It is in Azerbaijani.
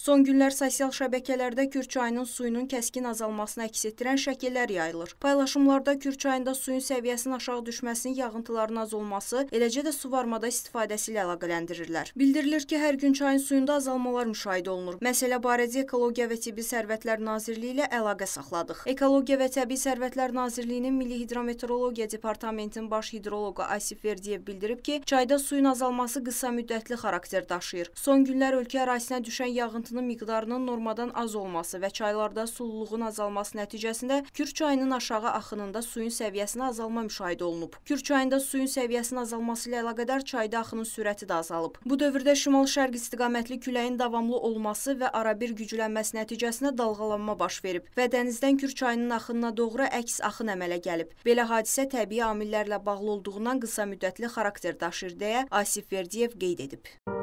Son günlər sosial şəbəkələrdə Kürçayının suyunun kəskin azalmasını əks etdirən şəkillər yayılır. Paylaşımlarda Kürçayında suyun səviyyəsinin aşağı düşməsinin yağıntıların az olması, eləcə də suvarmada istifadəsi ilə əlaqələndirirlər. Bildirilir ki, hər gün çayın suyunda azalmalar müşahidə olunur. Məsələ barədə Ekologiya və Tibbi Sərvətlər Nazirliyi ilə əlaqə saxladıq. Ekologiya və Təbii Sərvətlər Nazirliyinin Milli Hidrometeorologiya Departamentinin baş hidroloqu Asif Verdiyev bildirib ki, çayda suyun azalması qısa müddətli xarakter daşıyır. Son günlər ölkə ərazisinə düşən yağıntı yağıntının miqdarının normadan az olması və çaylarda sululuğun azalması nəticəsində Kür çayının aşağı axınında suyun səviyyəsində azalma müşahidə olunub. Kür çayında suyun səviyyəsinin azalması ilə əlaqədar çayda axının sürəti də azalıb. Bu dövrdə şimal-şərq istiqamətli küləyin davamlı olması və arabir güclənməsi nəticəsində dalğalanma baş verib və dənizdən Kür çayının axınına doğru əks axın əmələ gəlib. Belə hadisə təbii amillərlə bağlı olduğundan qısa müddətli xarakter daşır deyə Asif Verdiyev qeyd edib.